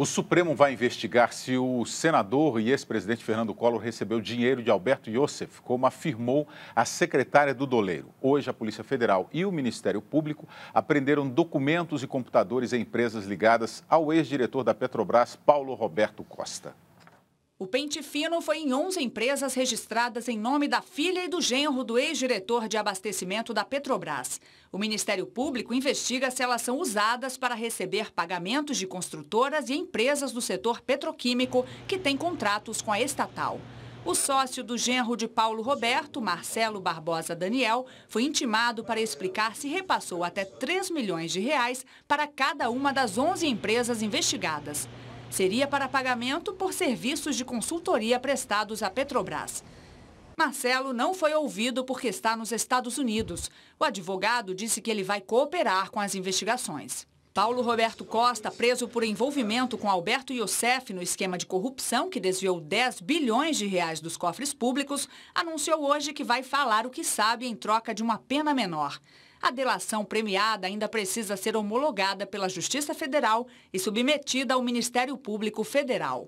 O Supremo vai investigar se o senador e ex-presidente Fernando Collor recebeu dinheiro de Alberto Youssef, como afirmou a secretária do Doleiro. Hoje, a Polícia Federal e o Ministério Público apreenderam documentos e computadores em empresas ligadas ao ex-diretor da Petrobras, Paulo Roberto Costa. O pente fino foi em 11 empresas registradas em nome da filha e do genro do ex-diretor de abastecimento da Petrobras. O Ministério Público investiga se elas são usadas para receber pagamentos de construtoras e empresas do setor petroquímico que têm contratos com a estatal. O sócio do genro de Paulo Roberto, Marcelo Barbosa Daniel, foi intimado para explicar se repassou até 3 milhões de reais para cada uma das 11 empresas investigadas. Seria para pagamento por serviços de consultoria prestados à Petrobras. Marcelo não foi ouvido porque está nos Estados Unidos. O advogado disse que ele vai cooperar com as investigações. Paulo Roberto Costa, preso por envolvimento com Alberto Youssef no esquema de corrupção que desviou 10 bilhões de reais dos cofres públicos, anunciou hoje que vai falar o que sabe em troca de uma pena menor. A delação premiada ainda precisa ser homologada pela Justiça Federal e submetida ao Ministério Público Federal.